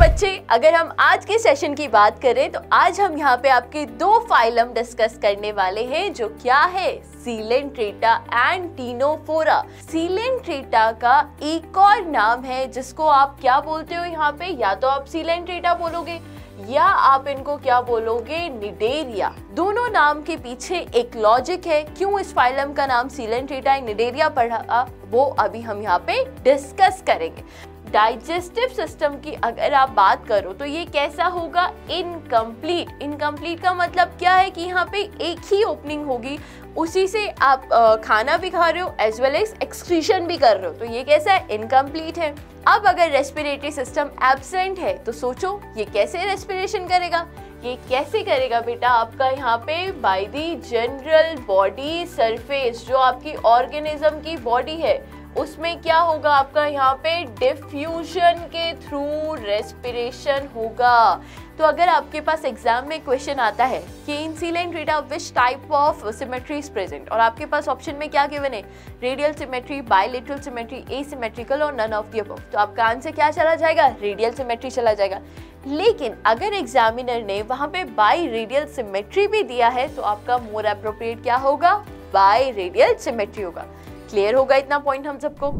बच्चे अगर हम आज के सेशन की बात करें तो आज हम यहाँ पे आपके दो फाइलम डिस्कस करने वाले हैं जो क्या है सीलेंट्रेटा एंड टीनोफोरा सीलेंट्रेटा का एक और नाम है जिसको आप क्या बोलते हो यहाँ पे या तो आप सीलेंट्रेटा बोलोगे या आप इनको क्या बोलोगे निडेरिया दोनों नाम के पीछे एक लॉजिक है क्यों इस फाइलम का नाम सीलेंट्रेटा निडेरिया पढ़ा वो अभी हम यहाँ पे डिस्कस करेंगे डाइजेस्टिव सिस्टम की अगर आप बात करो तो ये कैसा होगा इनकम्प्लीट इनकम्प्लीट का मतलब क्या है कि यहाँ पे एक ही ओपनिंग होगी उसी से आप खाना भी खा रहे हो एज वेल एज एक्सक्रीशन भी कर रहे हो तो ये कैसा है इनकम्प्लीट है अब अगर रेस्पिरेटरी सिस्टम एबसेंट है तो सोचो ये कैसे रेस्पिरेशन करेगा ये कैसे करेगा बेटा आपका यहाँ पे by the general body surface जो आपकी ऑर्गेनिज्म की बॉडी है उसमें क्या होगा आपका यहाँ पे डिफ्यूजन के थ्रू रेस्पिरेशन होगा तो अगर आपके पास एग्जाम में क्वेश्चन आता है कि in Coelenterata which type of symmetry is present और आपके पास ऑप्शन में क्या गिवन है radial symmetry bilateral symmetry asymmetrical और नन ऑफ दी अब तो आपका आंसर क्या चला जाएगा रेडियल सिमेट्री चला जाएगा लेकिन अगर एग्जामिनर ने वहाँ पे बाई रेडियल सिमेट्री भी दिया है तो आपका मोर अप्रोप्रिएट क्या होगा बाई रेडियल सिमेट्री होगा क्लियर होगा इतना पॉइंट हम सबको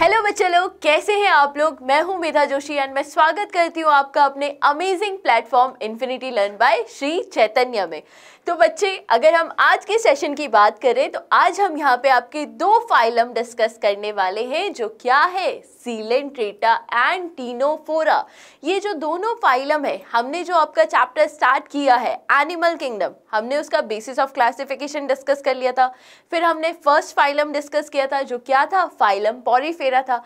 हेलो बच्चे लोग कैसे हैं आप लोग मैं हूं मेधा जोशी एंड मैं स्वागत करती हूं आपका अपने amazing platform Infinity Learn by Shri Chaitanya में तो बच्चे अगर हम आज के सेशन की बात करें तो आज हम यहां पे आपके दो फाइलम डिस्कस करने वाले हैं जो क्या है सीलेंट्रेटा एंड टीनोफोरा ये जो दोनों फाइलम है हमने जो आपका चैप्टर स्टार्ट किया है एनिमल किंगडम हमने उसका बेसिस ऑफ क्लासिफिकेशन डिस्कस कर लिया था फिर हमने फर्स्ट फाइलम डिस्कस किया था जो क्या था फाइलम पॉरीफेरा था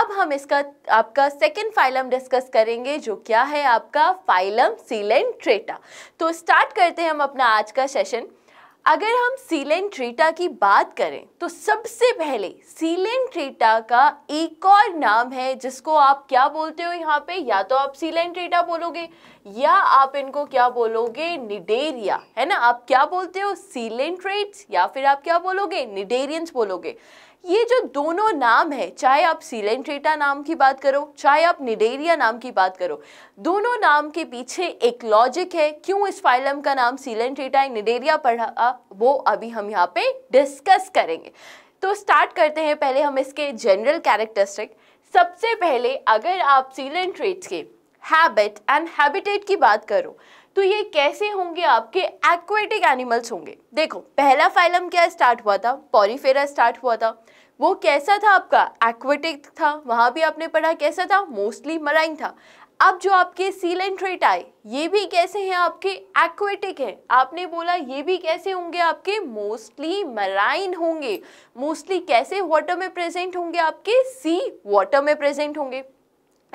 अब हम इसका आपका सेकेंड फाइलम डिस्कस करेंगे जो क्या है आपका फाइलम सीलेंट्रेटा तो स्टार्ट करते हैं हम अपना आज का सेशन अगर हम सीलेंट ट्रेटा की बात करें तो सबसे पहले सीलेंट ट्रेटा का एक और नाम है जिसको आप क्या बोलते हो यहाँ पे या तो आप सीलेंट ट्रेटा बोलोगे या आप इनको क्या बोलोगे निडेरिया है ना आप क्या बोलते हो सीलेंट्रेट्स ट्रेट्स या फिर आप क्या बोलोगे निडेरियंस बोलोगे ये जो दोनों नाम है चाहे आप सीलेंट्रेटा नाम की बात करो चाहे आप निडेरिया नाम की बात करो दोनों नाम के पीछे एक लॉजिक है क्यों इस फाइलम का नाम सीलेंट्रेटा या निडेरिया पढ़ा वो अभी हम यहाँ पे डिस्कस करेंगे तो स्टार्ट करते हैं पहले हम इसके जनरल कैरेक्टरिस्टिक सबसे पहले अगर आप सीलेंट्रेट्स के हैबिट एंड हैबिटेट की बात करो तो ये कैसे होंगे आपके एक्वेटिक एनिमल्स होंगे देखो पहला फाइलम क्या स्टार्ट हुआ था पॉरीफेरा स्टार्ट हुआ था वो कैसा था आपका एक्वेटिक था वहाँ भी आपने पढ़ा कैसा था मोस्टली मराइन था अब जो आपके सीलेंट्रेट आए ये भी कैसे हैं आपके एक्वेटिक हैं आपने बोला ये भी कैसे होंगे आपके मोस्टली मराइन होंगे मोस्टली कैसे वाटर में प्रेजेंट होंगे आपके सी वाटर में प्रेजेंट होंगे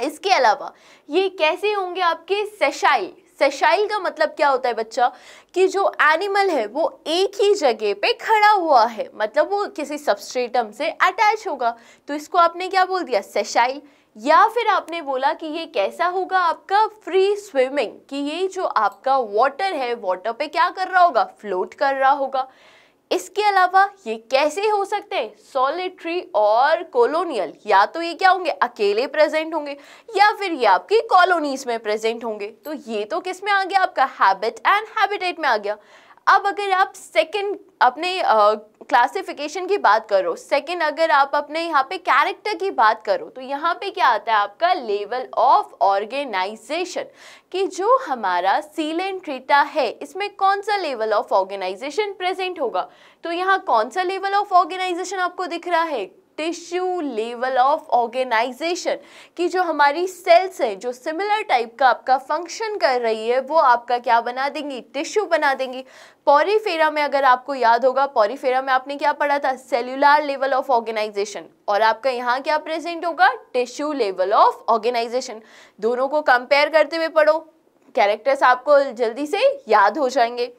इसके अलावा ये कैसे होंगे आपके सेशाइल सेशाइल का मतलब क्या होता है बच्चा कि जो एनिमल है वो एक ही जगह पे खड़ा हुआ है मतलब वो किसी सबस्ट्रेटम से अटैच होगा तो इसको आपने क्या बोल दिया सेशाइल या फिर आपने बोला कि ये कैसा होगा आपका फ्री स्विमिंग कि ये जो आपका वाटर है वाटर पे क्या कर रहा होगा फ्लोट कर रहा होगा इसके अलावा ये कैसे हो सकते हैं सॉलिट्री और कॉलोनियल या तो ये क्या होंगे अकेले प्रेजेंट होंगे या फिर ये आपकी कॉलोनीज में प्रेजेंट होंगे तो ये तो किस में आ गया आपका हैबिट एंड हैबिटेट में आ गया अब अगर आप सेकंड अपने क्लासिफिकेशन की बात करो सेकंड अगर आप अपने यहाँ पे कैरेक्टर की बात करो तो यहाँ पे क्या आता है आपका लेवल ऑफ ऑर्गेनाइजेशन कि जो हमारा सीलेंट ट्रीटा है इसमें कौन सा लेवल ऑफ ऑर्गेनाइजेशन प्रेजेंट होगा तो यहाँ कौन सा लेवल ऑफ ऑर्गेनाइजेशन आपको दिख रहा है टिश्यू लेवल ऑफ ऑर्गेनाइजेशन कि जो हमारी सेल्स है जो सिमिलर टाइप का आपका फंक्शन कर रही है वो आपका क्या बना देंगी टिश्यू बना देंगी पॉरीफेरा में अगर आपको याद होगा पॉरीफेरा में आपने क्या पढ़ा था सेल्युलर लेवल ऑफ ऑर्गेनाइजेशन और आपका यहाँ क्या प्रेजेंट होगा टिश्यू लेवल ऑफ ऑर्गेनाइजेशन दोनों को कंपेयर करते हुए पढ़ो कैरेक्टर्स आपको जल्दी से याद हो जाएंगे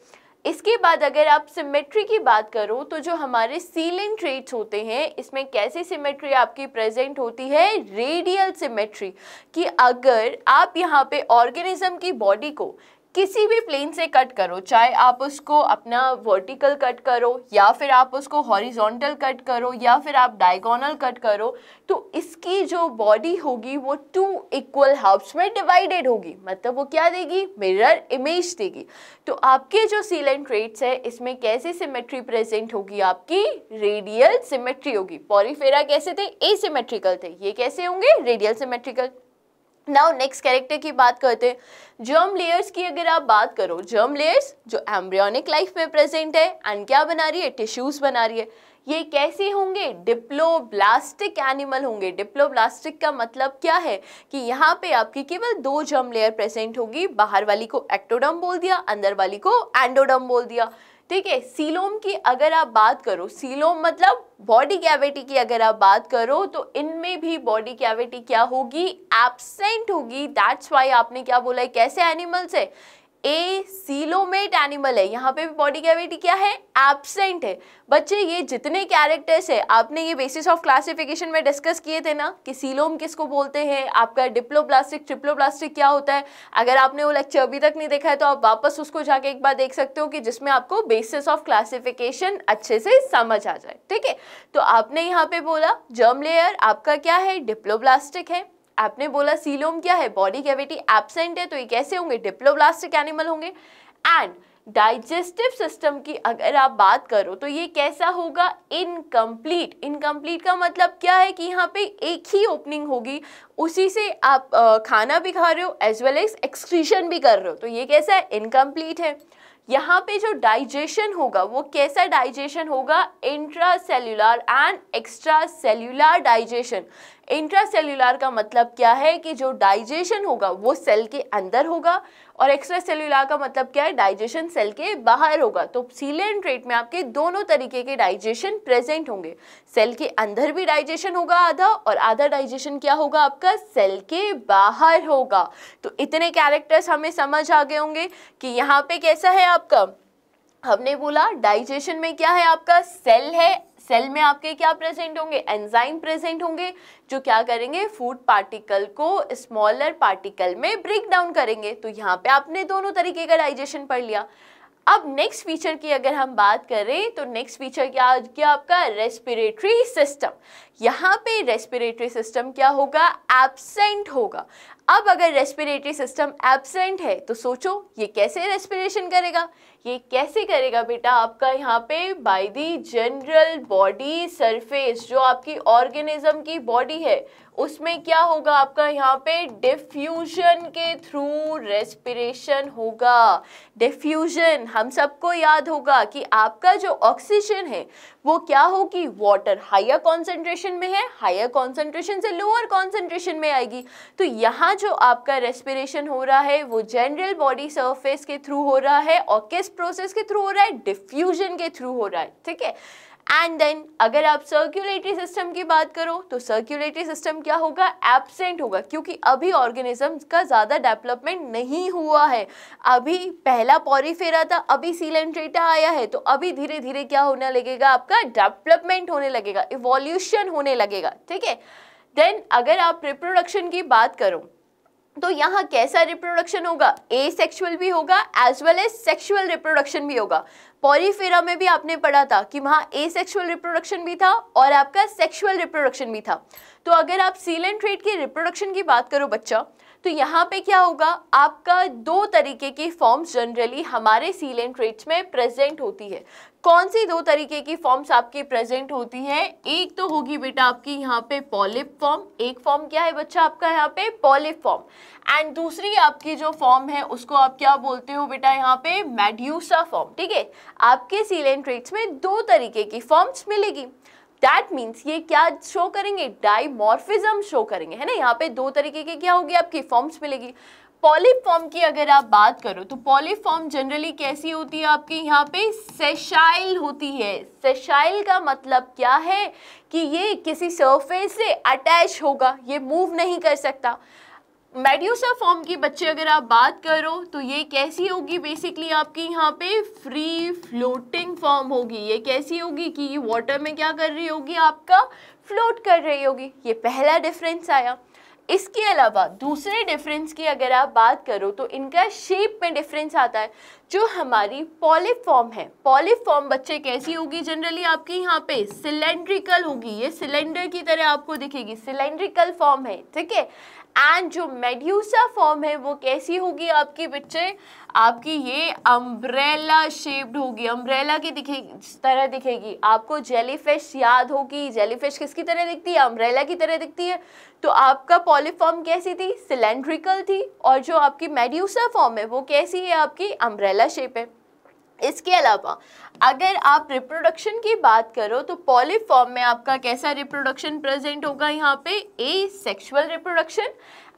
इसके बाद अगर आप सिमेट्री की बात करो तो जो हमारे सीलिंग ट्रेड्स होते हैं इसमें कैसी सिमेट्री आपकी प्रेजेंट होती है रेडियल सिमेट्री कि अगर आप यहाँ पे ऑर्गेनिज्म की बॉडी को किसी भी प्लेन से कट करो चाहे आप उसको अपना वर्टिकल कट करो या फिर आप उसको हॉरिजॉन्टल कट करो या फिर आप डायगोनल कट करो तो इसकी जो बॉडी होगी वो टू इक्वल हाफ्स में डिवाइडेड होगी मतलब वो क्या देगी मिरर इमेज देगी तो आपके जो सीलेंट रेट्स है इसमें कैसे सिमेट्री प्रेजेंट होगी आपकी रेडियल सिमेट्री होगी पॉरीफेरा कैसे थे ए थे ये कैसे होंगे radial symmetrical now next character की बात करते हैं जर्म लेयर्स की अगर आप बात करो जर्म लेयर्स जो एम्ब्रियोनिक लाइफ में प्रेजेंट है एंड क्या बना रही है टिश्यूज बना रही है ये कैसे होंगे डिप्लोब्लास्टिक एनिमल होंगे डिप्लोब्लास्टिक का मतलब क्या है कि यहाँ पे आपकी केवल दो जर्म लेयर प्रेजेंट होगी बाहर वाली को एक्टोडम बोल दिया अंदर वाली को एंडोडम बोल दिया ठीक है सीलोम की अगर आप बात करो सीलोम मतलब बॉडी कैविटी की अगर आप बात करो तो इनमें भी बॉडी कैविटी क्या होगी एबसेंट होगी दैट्स वाई आपने क्या बोला है कैसे एनिमल्स है ए सीलोमेट एनिमल है यहाँ पे भी बॉडी कैविटी क्या है एबसेंट है बच्चे ये जितने कैरेक्टर्स है आपने ये बेसिस ऑफ क्लासिफिकेशन में डिस्कस किए थे ना कि सीलोम किसको बोलते हैं आपका डिप्लोप्लास्टिक ट्रिप्लोप्लास्टिक क्या होता है अगर आपने वो लेक्चर अभी तक नहीं देखा है तो आप वापस उसको जाके एक बार देख सकते हो कि जिसमें आपको बेसिस ऑफ क्लासिफिकेशन अच्छे से समझ आ जाए ठीक है तो आपने यहाँ पे बोला जर्म लेयर आपका क्या है डिप्लोप्लास्टिक है आपने बोला सीलोम क्या है बॉडी कैविटी एबसेंट है तो ये कैसे होंगे डिप्लोब्लास्टिक एनिमल होंगे एंड डाइजेस्टिव सिस्टम की अगर आप बात करो तो ये कैसा होगा इनकम्प्लीट इनकम्प्लीट का मतलब क्या है कि यहाँ पे एक ही ओपनिंग होगी उसी से आप खाना भी खा रहे हो एज वेल एज एक्सक्रीशन भी कर रहे हो तो ये कैसा है इनकम्प्लीट है यहाँ पे जो डाइजेशन होगा वो कैसा डाइजेशन होगा intra cellular and extra cellular digestion cellular का मतलब क्या है कि जो डाइजेशन होगा वो सेल के अंदर होगा और एक्स्ट्रा सेल्यूलर का मतलब क्या है डाइजेशन सेल के बाहर होगा तो सीलेंट ट्रेट में आपके दोनों तरीके के डाइजेशन प्रेजेंट होंगे सेल के अंदर भी डाइजेशन होगा आधा और आधा डाइजेशन क्या होगा आपका सेल के बाहर होगा तो इतने कैरेक्टर्स हमें समझ आ गए होंगे कि यहाँ पे कैसा है आपका हमने बोला डाइजेशन में क्या है आपका सेल है सेल में आपके क्या प्रेजेंट होंगे एंजाइम प्रेजेंट होंगे जो क्या करेंगे फूड पार्टिकल को स्मॉलर पार्टिकल में ब्रेक डाउन करेंगे तो यहाँ पे आपने दोनों तरीके का डाइजेशन पढ़ लिया अब नेक्स्ट फीचर की अगर हम बात करें तो नेक्स्ट फीचर क्या क्या आपका रेस्पिरेटरी सिस्टम यहाँ पे रेस्पिरेटरी सिस्टम क्या होगा एब्सेंट होगा अब अगर रेस्पिरेटरी सिस्टम एब्सेंट है तो सोचो ये कैसे रेस्पिरेशन करेगा ये कैसे करेगा बेटा आपका यहाँ पे by the general body surface जो आपकी ऑर्गेनिज्म की बॉडी है उसमें क्या होगा आपका यहाँ पे डिफ्यूजन के थ्रू रेस्पिरेशन होगा डिफ्यूजन हम सबको याद होगा कि आपका जो ऑक्सीजन है वो क्या होगी वाटर हायर कॉन्सेंट्रेशन में है हायर कॉन्सेंट्रेशन से लोअर कॉन्सेंट्रेशन में आएगी तो यहाँ जो आपका रेस्पिरेशन हो रहा है वो जनरल बॉडी सरफेस के थ्रू हो रहा है और किस प्रोसेस के थ्रू हो रहा है डिफ्यूजन के थ्रू हो रहा है ठीक है एंड देन अगर आप सर्कुलेटरी सिस्टम की बात करो तो सर्कुलेटरी सिस्टम क्या होगा एबसेंट होगा क्योंकि अभी ऑर्गेनिज्म का ज़्यादा डेवलपमेंट नहीं हुआ है अभी पहला पॉरीफेरा था अभी सीलेंट्रेटा आया है तो अभी धीरे धीरे क्या होने लगेगा आपका डेवलपमेंट होने लगेगा इवोल्यूशन होने लगेगा ठीक है देन अगर आप रिप्रोडक्शन की बात करो तो यहाँ कैसा रिप्रोडक्शन होगा ए सेक्शुअल भी होगा as well as sexual reproduction भी होगा पॉलीफेरा में भी आपने पढ़ा था कि वहाँ ए सेक्सुअल रिप्रोडक्शन भी था और आपका सेक्शुअल रिप्रोडक्शन भी था तो अगर आप एंड ट्रेड की रिप्रोडक्शन की बात करो बच्चा तो यहाँ पे क्या होगा आपका दो तरीके की फॉर्म्स जनरली हमारे सीलेंट ट्रेट्स में प्रेजेंट होती है कौन सी दो तरीके की फॉर्म्स आपकी प्रेजेंट होती हैं एक तो होगी बेटा आपकी यहाँ पे पॉलिप फॉर्म एक फॉर्म क्या है बच्चा आपका यहाँ पे पॉलिप फॉर्म एंड दूसरी आपकी जो फॉर्म है उसको आप क्या बोलते हो बेटा यहाँ पे मेड्यूसा फॉर्म ठीक है आपके सीलेन ट्रेट्स में दो तरीके की फॉर्म्स मिलेगी That मीन्स ये क्या शो करेंगे डाइमॉर्फिज्म शो करेंगे है ना यहाँ पे दो तरीके के क्या होगी आपकी फॉर्म्स मिलेगी पॉलीफॉर्म की अगर आप बात करो तो पॉलीफॉर्म जनरली कैसी होती है आपके यहाँ पे सेशाइल होती है सेशाइल का मतलब क्या है कि ये किसी सरफेस से अटैच होगा ये मूव नहीं कर सकता मेड्यूसा फॉर्म की बच्चे अगर आप बात करो तो ये कैसी होगी बेसिकली आपके यहाँ पे फ्री फ्लोटिंग फॉर्म होगी ये कैसी होगी कि ये वाटर में क्या कर रही होगी आपका फ्लोट कर रही होगी ये पहला डिफरेंस आया इसके अलावा दूसरे डिफरेंस की अगर आप बात करो तो इनका शेप में डिफरेंस आता है जो हमारी पॉलीफॉर्म है पॉलीफॉर्म बच्चे कैसी होगी जनरली आपकी यहाँ पे सिलेंड्रिकल होगी ये सिलेंडर की तरह आपको दिखेगी सिलेंड्रिकल फॉर्म है ठीक है एंड जो मेड्यूसा फॉर्म है वो कैसी होगी आपकी बच्चे आपकी ये अम्ब्रेला शेप्ड होगी अम्ब्रेला की दिखेगी तरह दिखेगी आपको जेलीफिश याद होगी जेलीफिश किसकी तरह दिखती है अम्ब्रेला की तरह दिखती है तो आपका पॉलीफॉर्म कैसी थी सिलेंड्रिकल थी और जो आपकी मेड्यूसा फॉर्म है वो कैसी है आपकी अम्ब्रेला शेप है इसके अलावा अगर आप रिप्रोडक्शन की बात करो तो पॉलीफॉर्म में आपका कैसा रिप्रोडक्शन प्रेजेंट होगा यहाँ पे ए सेक्सुअल रिप्रोडक्शन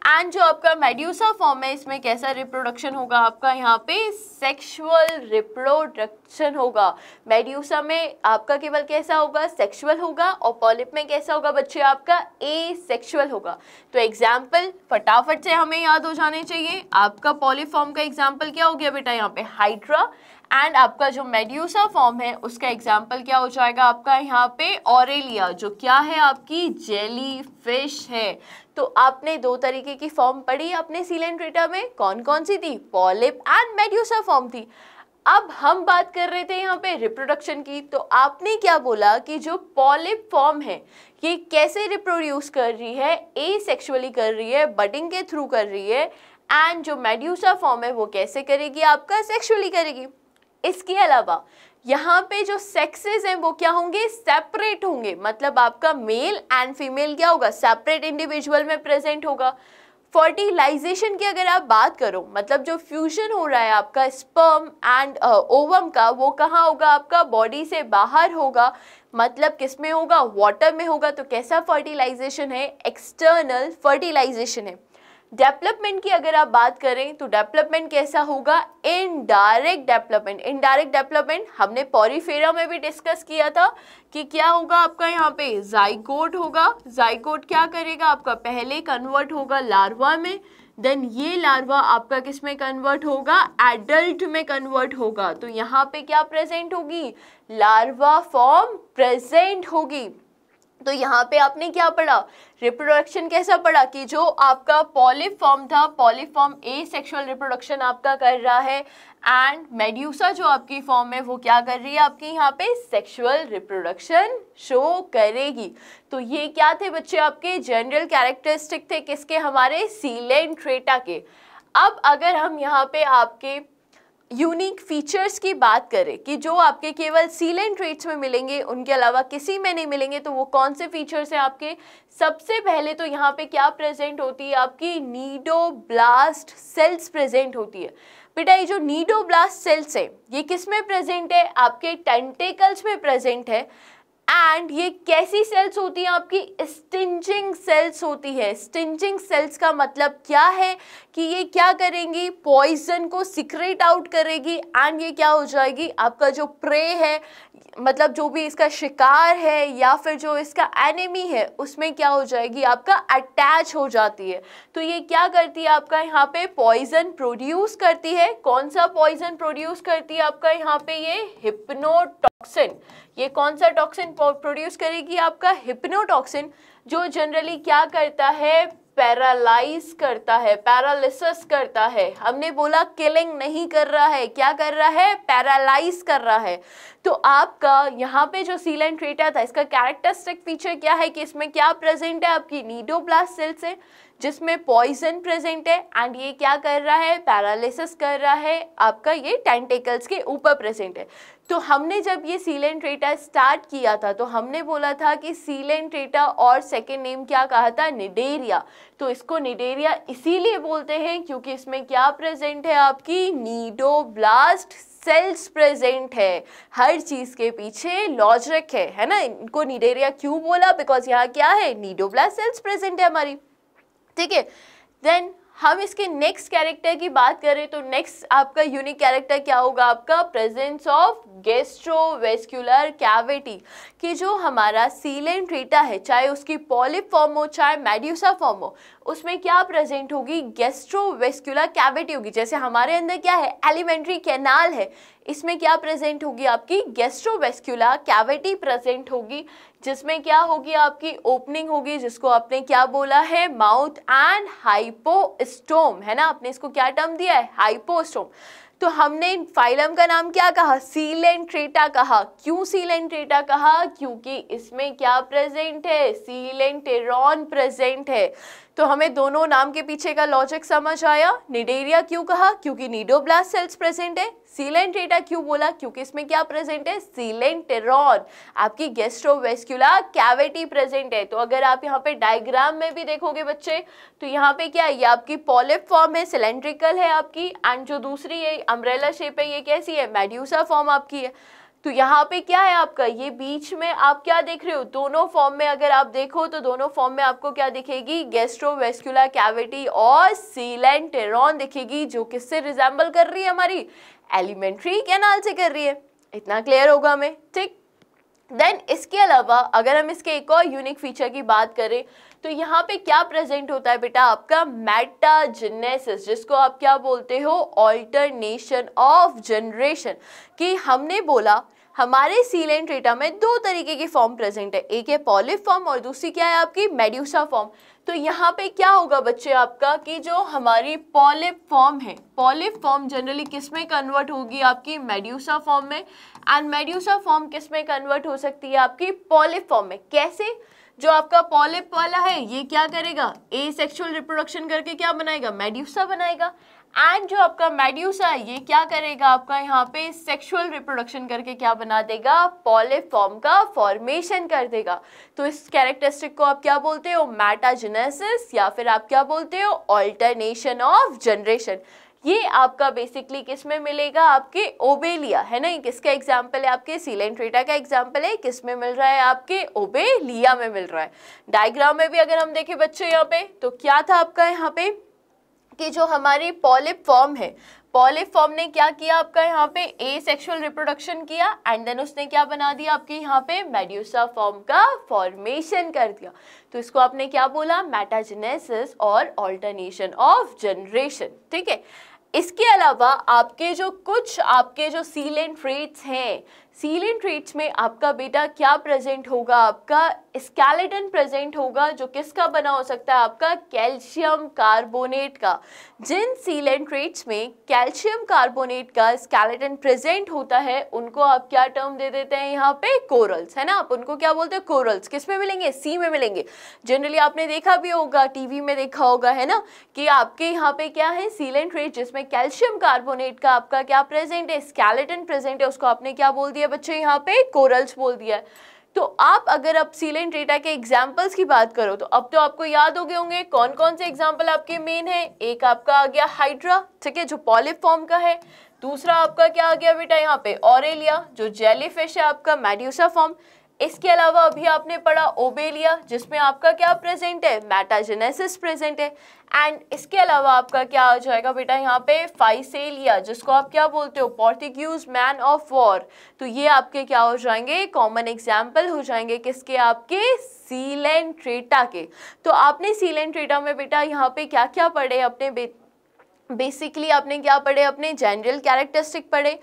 एंड जो आपका मेड्यूसा फॉर्म है इसमें कैसा रिप्रोडक्शन होगा आपका यहाँ पे सेक्सुअल रिप्रोडक्शन होगा मेड्यूसा में आपका केवल कैसा होगा सेक्सुअल होगा और पॉलिप में कैसा होगा बच्चे आपका ए सेक्सुअल होगा तो एग्जाम्पल फटाफट से हमें याद हो जाने चाहिए आपका पॉलिफॉर्म का एग्जाम्पल क्या हो गया बेटा यहाँ पे हाइड्रा एंड आपका जो मेड्यूसा फॉर्म है उसका एग्जाम्पल क्या हो जाएगा आपका यहाँ पे ऑरेलिया जो क्या है आपकी जेली फिश है तो आपने दो तरीके की फॉर्म पढ़ी अपने सीलेंट्रेटा में कौन कौन सी थी पॉलिप एंड मेड्यूसा फॉर्म थी अब हम बात कर रहे थे यहाँ पे रिप्रोडक्शन की तो आपने क्या बोला कि जो पॉलिप फॉर्म है ये कैसे रिप्रोड्यूस कर रही है ए सेक्शुअली कर रही है बटिंग के थ्रू कर रही है एंड जो मेड्यूसा फॉर्म है वो कैसे करेगी आपका सेक्सुअली करेगी इसके अलावा यहाँ पे जो सेक्सेस हैं वो क्या होंगे सेपरेट होंगे मतलब आपका मेल एंड फीमेल क्या होगा सेपरेट इंडिविजुअल में प्रेजेंट होगा फर्टिलाइजेशन की अगर आप बात करो मतलब जो फ्यूजन हो रहा है आपका स्पर्म एंड ओवम का वो कहाँ होगा आपका बॉडी से बाहर होगा मतलब किस में होगा वाटर में होगा तो कैसा फर्टिलाइजेशन है एक्सटर्नल फर्टिलाइजेशन है डेवलपमेंट की अगर आप बात करें तो डेवलपमेंट कैसा होगा इनडायरेक्ट डेवलपमेंट इनडायरेक्ट डेवलपमेंट हमने पॉरीफेरा में भी डिस्कस किया था कि क्या होगा आपका यहाँ पे जाइकोट होगा जाइकोट क्या करेगा आपका पहले कन्वर्ट होगा लार्वा में देन ये लार्वा आपका किस में कन्वर्ट होगा एडल्ट में कन्वर्ट होगा तो यहाँ पे क्या प्रेजेंट होगी लार्वा फॉर्म प्रेजेंट होगी तो यहाँ पे आपने क्या पढ़ा रिप्रोडक्शन कैसा पढ़ा कि जो आपका पॉलीफॉर्म था पॉलीफॉर्म ए सेक्सुअल रिप्रोडक्शन आपका कर रहा है एंड मेड्यूसा जो आपकी फॉर्म है वो क्या कर रही है आपकी यहाँ पे सेक्सुअल रिप्रोडक्शन शो करेगी तो ये क्या थे बच्चे आपके जनरल कैरेक्टरिस्टिक थे किसके हमारे सीलेन ट्रेटा के अब अगर हम यहाँ पे आपके यूनिक फीचर्स की बात करें कि जो आपके केवल सीलेंट रेट्स में मिलेंगे उनके अलावा किसी में नहीं मिलेंगे तो वो कौन से फीचर्स हैं आपके सबसे पहले तो यहाँ पे क्या प्रेजेंट होती है आपकी नीडो ब्लास्ट सेल्स प्रेजेंट होती है बेटा ये जो नीडो ब्लास्ट सेल्स है ये किस में प्रेजेंट है आपके टेंटेकल्स में प्रेजेंट है एंड ये कैसी सेल्स होती हैं आपकी स्टिंचिंग सेल्स होती है स्टिंचिंग सेल्स का मतलब क्या है कि ये क्या करेंगी पॉइजन को सिक्रेट आउट करेगी एंड ये क्या हो जाएगी आपका जो प्रे है मतलब जो भी इसका शिकार है या फिर जो इसका एनिमी है उसमें क्या हो जाएगी आपका अटैच हो जाती है तो ये क्या करती है आपका यहाँ पे पॉइजन प्रोड्यूस करती है कौन सा पॉइजन प्रोड्यूस करती है आपका यहाँ पे ये हिप्नोटॉ टॉक्सिन ये कौन सा टॉक्सिन प्रोड्यूस करेगी आपका हिप्नोटॉक्सिन जो जनरली क्या करता है पैरालाइज करता है पैरालिसिस करता है हमने बोला किलिंग नहीं कर रहा है क्या कर रहा है पैरालाइज कर रहा है तो आपका यहाँ पे जो सीलन ट्रेटा था इसका कैरेक्टरिस्टिक फीचर क्या है कि इसमें क्या प्रेजेंट है आपकी नीडोब्लास्ट सेल्स से जिसमें पॉइजन प्रेजेंट है एंड ये क्या कर रहा है पैरालिसिस कर रहा है आपका ये टेंटिकल्स के ऊपर प्रेजेंट है तो हमने जब ये सीलेंट रेटा स्टार्ट किया था तो हमने बोला था कि सीलेंट रेटा और सेकेंड नेम क्या कहा था निडेरिया तो इसको निडेरिया इसीलिए बोलते हैं क्योंकि इसमें क्या प्रेजेंट है आपकी ब्लास्ट सेल्स प्रेजेंट है हर चीज़ के पीछे लॉजिक है है ना इनको निडेरिया क्यों बोला बिकॉज यहाँ क्या है नीडोब्लास्ट सेल्स प्रेजेंट है हमारी ठीक है देन हम इसके नेक्स्ट कैरेक्टर की बात करें तो नेक्स्ट आपका यूनिक कैरेक्टर क्या होगा आपका प्रेजेंस ऑफ गेस्ट्रोवेस्क्यूलर कैविटी कि जो हमारा सीलेंट रीटा है चाहे उसकी पॉलिप फॉर्म हो चाहे मेड्यूसा फॉर्म हो उसमें क्या प्रेजेंट होगी गेस्ट्रोवेस्क्यूलर कैविटी होगी जैसे हमारे अंदर क्या है एलिमेंट्री कैनाल है इसमें क्या प्रेजेंट होगी आपकी गेस्ट्रोवेस्क्यूलर कैविटी प्रेजेंट होगी जिसमें क्या होगी आपकी ओपनिंग होगी जिसको आपने क्या बोला है माउथ एंड हाइपोस्टोम है ना आपने इसको क्या टर्म दिया है हाइपोस्टोम तो हमने फाइलम का नाम क्या कहा सीलेंट्रेटा कहा क्यों सीलेंट्रेटा कहा क्योंकि इसमें क्या प्रेजेंट है सीलेंटेरॉन प्रेजेंट है तो हमें दोनों नाम के पीछे का लॉजिक समझ आया निडेरिया क्यों कहा क्योंकि नीडोब्लास्ट सेल्स प्रेजेंट है सीलेंट एटा क्यों बोला क्योंकि इसमें क्या प्रेजेंट है रॉन आपकी गेस्ट्रोवेस्क्यूला कैविटी प्रेजेंट है तो अगर आप यहाँ पे डायग्राम में भी देखोगे बच्चे तो यहाँ पे क्या है ये आपकी पॉलिप फॉर्म है सिलेंड्रिकल है आपकी एंड जो दूसरी है अम्ब्रेला शेप है ये कैसी है मेड्यूसा फॉर्म आपकी है तो यहाँ पे क्या है आपका ये बीच में आप क्या देख रहे हो दोनों फॉर्म में अगर आप देखो तो दोनों फॉर्म में आपको क्या दिखेगी गैस्ट्रोवेस्कुलर कैविटी और सीलेंटेरॉन दिखेगी जो किससे रिजेंबल कर रही है हमारी एलिमेंट्री कैनाल से कर रही है इतना क्लियर होगा हमें ठीक देन इसके अलावा अगर हम इसके एक और यूनिक फीचर की बात करें तो यहाँ पे क्या प्रेजेंट होता है बेटा आपका मेटाजेनेसिस जिसको आप क्या बोलते हो ऑल्टरनेशन ऑफ जनरेशन कि हमने बोला हमारे एंड ट्रेटा में दो तरीके के फॉर्म प्रेजेंट है एक है पॉलिप फॉर्म और दूसरी क्या है आपकी मेड्यूसा फॉर्म तो यहाँ पे क्या होगा बच्चे आपका कि जो हमारी पॉलिप फॉर्म है पॉलिप फॉर्म जनरली किस में कन्वर्ट होगी आपकी मेड्यूसा फॉर्म में एंड मेड्यूसा फॉर्म किस में कन्वर्ट हो सकती है आपकी पॉलिप फॉर्म में कैसे जो आपका पॉलिप वाला है ये क्या करेगा ए सेक्शुअल रिप्रोडक्शन करके क्या बनाएगा मेड्यूसा बनाएगा एंड जो आपका मेड्यूसा है ये क्या करेगा आपका यहाँ पे सेक्सुअल रिप्रोडक्शन करके क्या बना देगा पॉलिप फॉर्म का फॉर्मेशन कर देगा तो इस कैरेक्टरिस्टिक को आप क्या बोलते हो मैटाजेनेसिस या फिर आप क्या बोलते हो ऑल्टरनेशन ऑफ जनरेशन ये आपका बेसिकली किस में मिलेगा आपके ओबेलिया है ना किसका एग्जाम्पल है आपके सीलेंट्रेटा का एग्जाम्पल है किस में मिल रहा है आपके ओबेलिया में मिल रहा है डायग्राम में भी अगर हम देखें बच्चे यहाँ पे तो क्या था आपका यहाँ पे कि जो हमारी पॉलिप फॉर्म है पॉलिप फॉर्म ने क्या किया आपका यहाँ पे ए सेक्शुअल रिप्रोडक्शन किया एंड देन उसने क्या बना दिया आपके यहाँ पे मेड्यूसा फॉर्म का फॉर्मेशन कर दिया तो इसको आपने क्या बोला मेटाजेनेसिस और ऑल्टरनेशन ऑफ जनरेशन ठीक है इसके अलावा आपके जो कुछ आपके जो सीलेंट रेट्स हैं सीलेंट रेट्स में आपका बेटा क्या प्रेजेंट होगा आपका स्केलेटन प्रेजेंट होगा जो किसका बना हो सकता है आपका कैल्शियम कार्बोनेट का जिन सीलेंट रेट्स में कैल्शियम कार्बोनेट का स्केलेटन प्रेजेंट होता है उनको आप क्या टर्म दे देते हैं यहाँ पे कोरल्स है ना आप उनको क्या बोलते हैं कोरल्स किस में मिलेंगे सी में मिलेंगे जनरली आपने देखा भी होगा टीवी में देखा होगा है ना कि आपके यहाँ पे क्या है सीलेंट रेट जिसमें कैल्शियम कार्बोनेट का आपका क्या प्रेजेंट है स्केलेटन प्रेजेंट है उसको आपने क्या बोल दिया दिया बच्चों यहाँ पे कोरल्स बोल दिया है तो आप अगर अब सीलेंट डेटा के एग्जाम्पल्स की बात करो तो अब तो आपको याद हो गए होंगे कौन कौन से एग्जाम्पल आपके मेन हैं एक आपका आ गया हाइड्रा ठीक है जो पॉलिप फॉर्म का है दूसरा आपका क्या आ गया बेटा यहाँ पे ऑरेलिया जो जेलीफिश है आपका मेड्यूसा फॉर्म इसके अलावा अभी आपने पढ़ा ओबेलिया जिसमें आपका क्या प्रेजेंट है मैटाजेनेसिस प्रेजेंट है एंड इसके अलावा आपका क्या आ जाएगा बेटा यहाँ पे फाइसेलिया जिसको आप क्या बोलते हो पोर्टिग्यूज मैन ऑफ वॉर तो ये आपके क्या हो जाएंगे कॉमन एग्जाम्पल हो जाएंगे किसके आपके सीलेंट्रेटा ट्रेटा के तो आपने सीलेंट्रेटा ट्रेटा में बेटा यहाँ पे क्या क्या पढ़े अपने बेसिकली आपने क्या पढ़े अपने जनरल कैरेक्टरिस्टिक पढ़े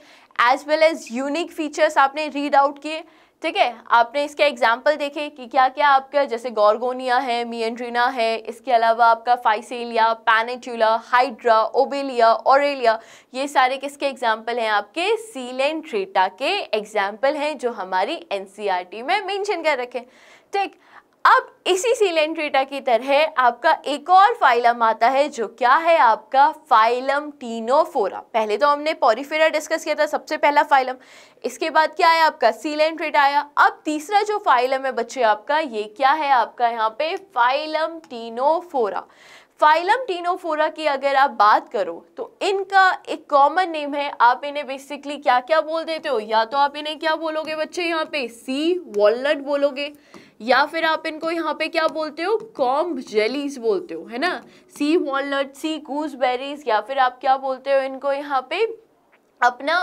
as well as unique features आपने रीड आउट किए ठीक है आपने इसके एग्जाम्पल देखे कि क्या क्या आपका जैसे गॉर्गोनिया है मियनड्रीना है इसके अलावा आपका Physalia Pennatula Hydra Obelia Aurelia ये सारे किसके एग्जाम्पल हैं आपके सीलेंट्रेटा के एग्जाम्पल हैं जो हमारी एनसीईआरटी e में मेंशन कर रखे ठीक अब इसी सिलेंट्रेटा की तरह आपका एक और फाइलम आता है जो क्या है आपका फाइलम टीनोफोरा पहले तो हमने पॉरीफेरा डिस्कस किया था सबसे पहला फाइलम इसके बाद क्या है आपका सिलेंट्रेटा आया अब तीसरा जो फाइलम है बच्चे आपका ये क्या है आपका यहाँ पे फाइलम टीनोफोरा फाइलम टीनोफोरा की अगर आप बात करो तो इनका एक कॉमन नेम है आप इन्हें बेसिकली क्या क्या बोल देते हो या तो आप इन्हें क्या बोलोगे बच्चे यहाँ पे सी वॉलट बोलोगे या फिर आप इनको यहाँ पे क्या बोलते हो कॉम्ब जेलीज बोलते हो है ना सी वॉलट सी गूसबेरीज या फिर आप क्या बोलते हो इनको यहाँ पे अपना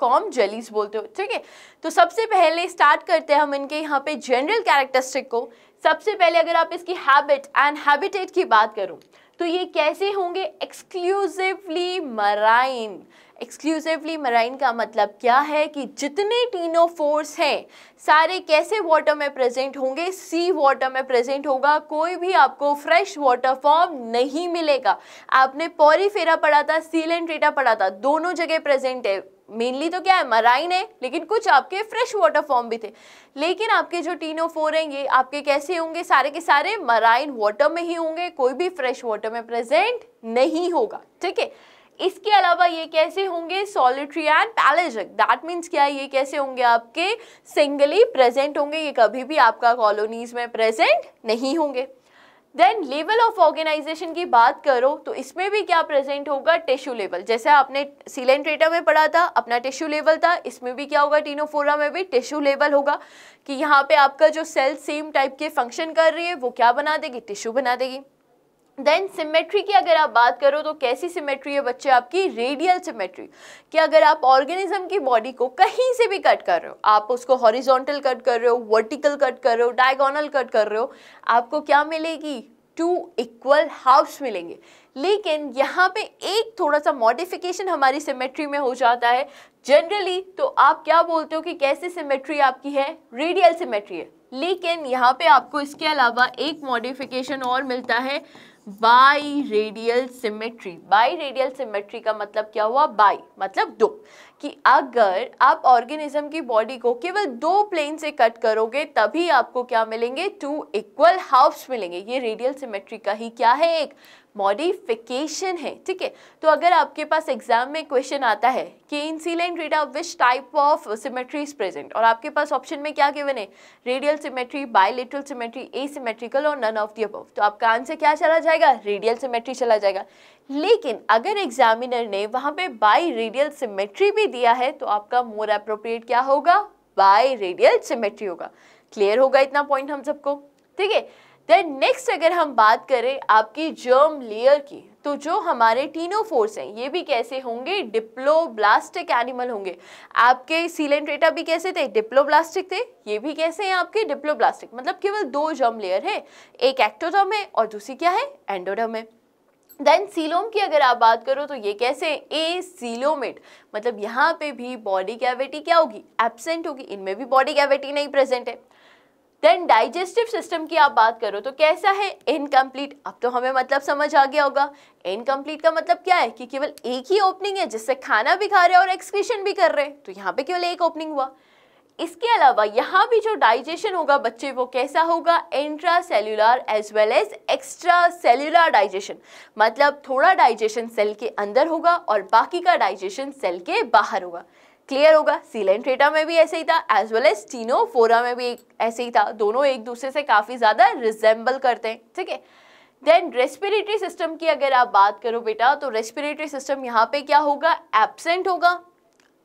कॉम जेलीज बोलते हो ठीक है तो सबसे पहले स्टार्ट करते हैं हम इनके यहाँ पे जनरल कैरेक्टरिस्टिक को सबसे पहले अगर आप इसकी हैबिट एंड हैबिटेट की बात करूँ तो ये कैसे होंगे एक्सक्लूसिवली मराइन एक्सक्लूसिवली मराइन का मतलब क्या है कि जितने टीनो फोर्स हैं सारे कैसे वाटर में प्रेजेंट होंगे सी वाटर में प्रेजेंट होगा कोई भी आपको फ्रेश वाटर फॉर्म नहीं मिलेगा आपने पॉरीफेरा पढ़ा था सील एंड रेटा पढ़ा था दोनों जगह प्रेजेंट है मेनली तो क्या है मराइन है लेकिन कुछ आपके फ्रेश वाटर फॉर्म भी थे लेकिन आपके जो टीनो फोर हैं ये आपके कैसे होंगे सारे के सारे मराइन वाटर में ही होंगे कोई भी फ्रेश वाटर में प्रेजेंट नहीं होगा ठीक है इसके अलावा ये कैसे होंगे solitary and pelagic that means क्या ये कैसे होंगे आपके सिंगली प्रेजेंट होंगे ये कभी भी आपका कॉलोनीज में प्रेजेंट नहीं होंगे देन लेवल ऑफ ऑर्गेनाइजेशन की बात करो तो इसमें भी क्या प्रेजेंट होगा टिश्यू लेवल जैसे आपने सीलेंट्रेटा में पढ़ा था अपना टिश्यू लेवल था इसमें भी क्या होगा टीनोफोरा में भी टिश्यू लेवल होगा कि यहाँ पे आपका जो सेल सेम टाइप के फंक्शन कर रही है वो क्या बना देगी टिश्यू बना देगी देन सिमेट्री की अगर आप बात करो तो कैसी सिमेट्री है बच्चे आपकी रेडियल सिमेट्री कि अगर आप ऑर्गेनिज्म की बॉडी को कहीं से भी कट कर रहे हो आप उसको हॉरिजॉन्टल कट कर रहे हो वर्टिकल कट कर रहे हो डायगोनल कट कर रहे हो आपको क्या मिलेगी टू इक्वल हाफ्स मिलेंगे लेकिन यहाँ पे एक थोड़ा सा मॉडिफिकेशन हमारी सिमेट्री में हो जाता है जनरली तो आप क्या बोलते हो कि कैसी सिमेट्री आपकी है रेडियल सिमेट्री है लेकिन यहाँ पे आपको इसके अलावा एक मॉडिफिकेशन और मिलता है by radial symmetry by radial symmetry का मतलब क्या हुआ बाई मतलब दो कि अगर आप ऑर्गेनिज्म की बॉडी को केवल दो प्लेन से कट करोगे तभी आपको क्या मिलेंगे टू इक्वल हाफ्स मिलेंगे ये रेडियल सिमेट्री का ही क्या है एक मॉडिफिकेशन है ठीक है तो अगर आपके पास एग्जाम में क्वेश्चन आता है कि in sea lion which type of symmetry is present और आपके पास ऑप्शन में क्या गिवन है radial symmetry bilateral symmetry asymmetrical और नन ऑफ दी अबव तो आपका आंसर क्या चला जाएगा रेडियल सिमेट्री चला जाएगा लेकिन अगर एग्जामिनर ने वहाँ पे बाई रेडियल सिमेट्री भी दिया है तो आपका मोर अप्रोप्रिएट क्या होगा बाय रेडियल सिमेट्री होगा क्लियर होगा इतना पॉइंट हम सबको ठीक है देन नेक्स्ट अगर हम बात करें आपकी जर्म लेयर की तो जो हमारे टीनोफोर्स हैं ये भी कैसे होंगे डिप्लोब्लास्टिक एनिमल होंगे आपके सीलेंट्रेटा भी कैसे थे डिप्लोब्लास्टिक थे ये भी कैसे हैं आपके डिप्लोब्लास्टिक मतलब केवल दो जर्म लेयर है एक एक्टोडर्म है और दूसरी क्या है एंडोडर्म है देन सीलोम की अगर आप बात करो तो ये कैसे ए सीलोमेट मतलब यहाँ पे भी बॉडी कैविटी क्या होगी एबसेंट होगी इनमें भी बॉडी कैविटी नहीं प्रेजेंट है देन डाइजेस्टिव सिस्टम की आप बात करो तो कैसा है इनकम्प्लीट अब तो हमें मतलब समझ आ गया होगा इनकम्प्लीट का मतलब क्या है कि केवल एक ही ओपनिंग है जिससे खाना भी खा रहे हैं और एक्सक्रीशन भी कर रहे हैं तो यहाँ पे केवल एक ओपनिंग हुआ इसके अलावा यहाँ भी जो डाइजेशन होगा बच्चे वो कैसा होगा intra cellular as well as extra cellular digestion मतलब थोड़ा डाइजेशन सेल के अंदर होगा और बाकी का डाइजेशन सेल के बाहर होगा क्लियर होगा सीलेंट्रेटा में भी ऐसे ही था एज वेल एज टीनोफोरा में भी ऐसे ही था दोनों एक दूसरे से काफ़ी ज़्यादा रिजेंबल करते हैं ठीक है देन रेस्पिरेटरी सिस्टम की अगर आप बात करो बेटा तो रेस्पिरेटरी सिस्टम यहाँ पे क्या होगा एबसेंट होगा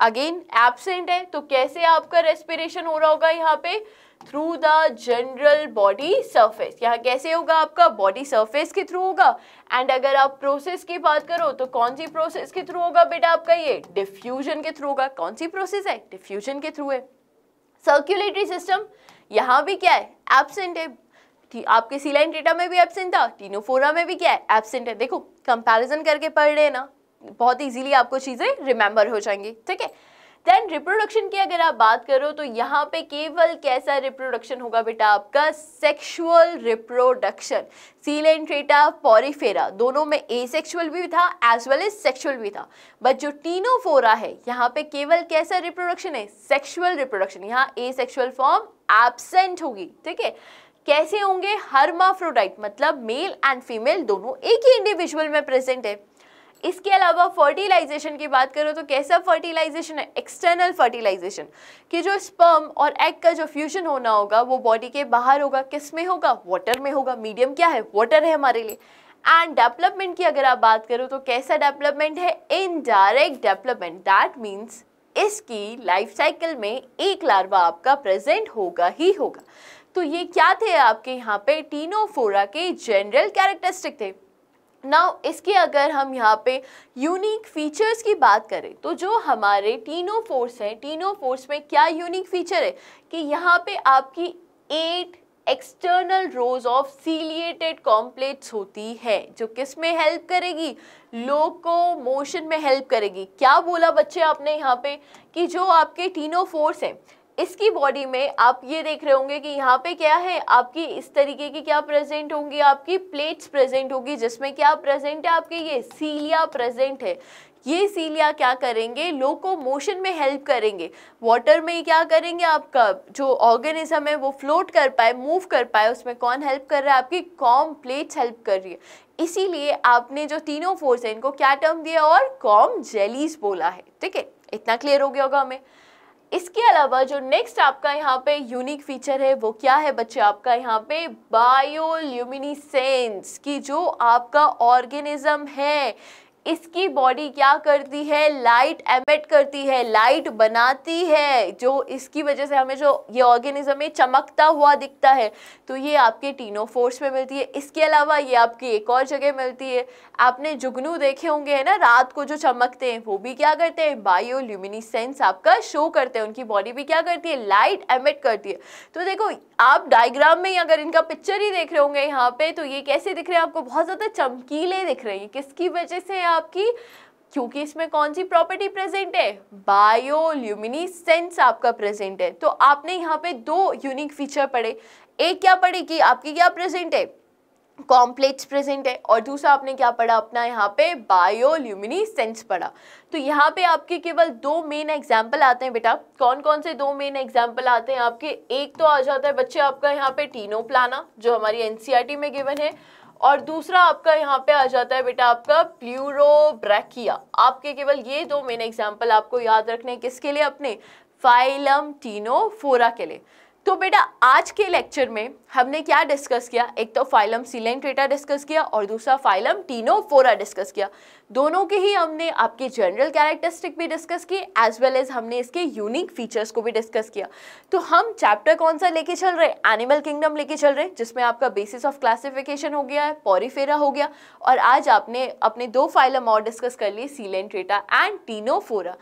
अगेन एबसेंट है तो कैसे आपका रेस्पिरेशन हो रहा होगा यहाँ पे through the general body surface यहाँ कैसे होगा आपका बॉडी सर्फेस के थ्रू होगा एंड अगर आप प्रोसेस की बात करो तो कौन सी प्रोसेस के थ्रू होगा बेटा आपका ये डिफ्यूजन के थ्रू होगा कौन सी प्रोसेस है डिफ्यूजन के थ्रू है सर्क्यूलेटरी सिस्टम यहाँ भी क्या है एबसेंट है आपके सीलाइन डेटा में भी एबसेंट था टीनोफोरा में भी क्या है एबसेंट है देखो कंपेरिजन करके पढ़ रहे हैं ना बहुत ईजिली आपको चीज़ें रिमेंबर हो जाएंगी ठीक है देन रिप्रोडक्शन की अगर आप बात करो तो यहाँ पे केवल कैसा रिप्रोडक्शन होगा बेटा आपका सेक्शुअल रिप्रोडक्शन सीलेंट्रेटा पॉरीफेरा दोनों में सेक्शुअल भी था एज वेल एज सेक्सुअल भी था बट जो टीनोफोरा है यहाँ पे केवल कैसा रिप्रोडक्शन है सेक्शुअल रिप्रोडक्शन यहाँ एसेक्सुअल फॉर्म एबसेंट होगी ठीक है कैसे होंगे हर्माफ्रोडाइट मतलब मेल एंड फीमेल दोनों एक ही इंडिविजुअल में प्रेजेंट है इसके अलावा फर्टिलाइजेशन की बात करो तो कैसा फर्टिलाइजेशन है एक्सटर्नल फर्टिलाइजेशन कि जो स्पर्म और एग का जो फ्यूजन होना होगा वो बॉडी के बाहर होगा किस में होगा वाटर में होगा मीडियम क्या है वाटर है हमारे लिए एंड डेवलपमेंट की अगर आप बात करो तो कैसा डेवलपमेंट है इनडायरेक्ट डेवलपमेंट दैट मीन्स इसकी लाइफ साइकिल में एक लार्वा आपका प्रेजेंट होगा ही होगा तो ये क्या थे आपके यहाँ पे टीनोफोरा के जनरल कैरेक्टरिस्टिक थे नाउ इसके अगर हम यहाँ पे यूनिक फीचर्स की बात करें तो जो हमारे टीनो फोर्स हैं टीनो फोर्स में क्या यूनिक फीचर है कि यहाँ पे आपकी eight external rows of ciliated comb plates होती है जो किस में हेल्प करेगी लोको मोशन में हेल्प करेगी क्या बोला बच्चे आपने यहाँ पे कि जो आपके टीनो फोर्स हैं इसकी बॉडी में आप ये देख रहे होंगे कि यहाँ पे क्या है आपकी इस तरीके की क्या प्रेजेंट होंगी आपकी प्लेट्स प्रेजेंट होगी जिसमें क्या प्रेजेंट है आपके ये सीलिया प्रेजेंट है ये सीलिया क्या करेंगे लोको मोशन में हेल्प करेंगे वाटर में क्या करेंगे आपका जो ऑर्गेनिज्म है वो फ्लोट कर पाए मूव कर पाए उसमें कौन हेल्प कर रहा है आपकी कॉम प्लेट्स हेल्प कर रही है इसीलिए आपने जो तीनों फोर्स है इनको क्या टर्म दिया और कॉम जेलीज बोला है ठीक है इतना क्लियर हो गया होगा हमें इसके अलावा जो नेक्स्ट आपका यहाँ पे यूनिक फीचर है वो क्या है बच्चे आपका यहाँ पे बायोल्यूमिनीसेंस की जो आपका ऑर्गेनिज्म है इसकी बॉडी क्या करती है लाइट एमिट करती है लाइट बनाती है जो इसकी वजह से हमें जो ये ऑर्गेनिज्म ये चमकता हुआ दिखता है तो ये आपके टीनोफोर्स में मिलती है इसके अलावा ये आपकी एक और जगह मिलती है आपने जुगनू देखे होंगे है ना रात को जो चमकते हैं वो भी क्या करते हैं बायोल्यूमिनिसेंस आपका शो करते हैं उनकी बॉडी भी क्या करती है लाइट एमिट करती है तो देखो आप डायग्राम में अगर इनका पिक्चर ही देख रहे होंगे यहाँ पे तो ये कैसे दिख रहे हैं आपको बहुत ज़्यादा चमकीले दिख रहे हैं किसकी वजह से आपकी क्योंकि इसमें कौन सी प्रॉपर्टी प्रेजेंट है बायोल्यूमिनिसेंस आपका प्रेजेंट है तो आपने यहाँ पे दो यूनिक फीचर पढ़े एक क्या पढ़े कि आपकी क्या प्रेजेंट है कॉम्प्लेक्स प्रेजेंट है और दूसरा आपने क्या पढ़ा अपना यहाँ पे बायोल्यूमिनिसेंस पढ़ा तो यहाँ पे आपके केवल दो मेन एग्जाम्पल आते हैं बेटा कौन कौन से दो मेन एग्जाम्पल आते हैं आपके एक तो आ जाता है बच्चे आपका यहाँ पे टीनो प्लाना जो हमारी एनसीईआरटी e में गिवन है और दूसरा आपका यहाँ पे आ जाता है बेटा आपका प्लूरोब्रैकिया आपके केवल ये दो मेन एग्जाम्पल आपको याद रखने किसके लिए अपने फाइलम टीनोफोरा के लिए तो बेटा आज के लेक्चर में हमने क्या डिस्कस किया एक तो फाइलम सिलेंट्रेटा डिस्कस किया और दूसरा फाइलम टीनोफोरा डिस्कस किया दोनों के ही हमने आपके जनरल कैरेक्टरिस्टिक भी डिस्कस की एज वेल एज हमने इसके यूनिक फीचर्स को भी डिस्कस किया तो हम चैप्टर कौन सा लेके चल रहे एनिमल किंगडम लेके चल रहे जिसमें आपका बेसिस ऑफ क्लासिफिकेशन हो गया है पॉरीफेरा हो गया और आज आपने अपने दो फाइलम और डिस्कस कर लिए सीलेंट्रेटा एंड टीनोफोरा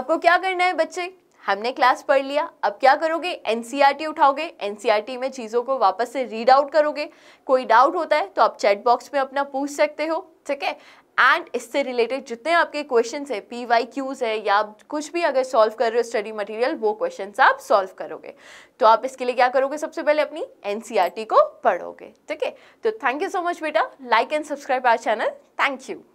आपको क्या करना है बच्चे हमने क्लास पढ़ लिया अब क्या करोगे एन e उठाओगे एन e में चीज़ों को वापस से रीड आउट करोगे कोई डाउट होता है तो आप चैट बॉक्स में अपना पूछ सकते हो ठीक है एंड इससे रिलेटेड जितने आपके क्वेश्चन है पी वाई क्यूज है या आप कुछ भी अगर सॉल्व कर रहे हो स्टडी मटेरियल वो क्वेश्चन आप सॉल्व करोगे तो आप इसके लिए क्या करोगे सबसे पहले अपनी टी e को पढ़ोगे ठीक है तो थैंक यू सो मच बेटा like and subscribe our channel thank you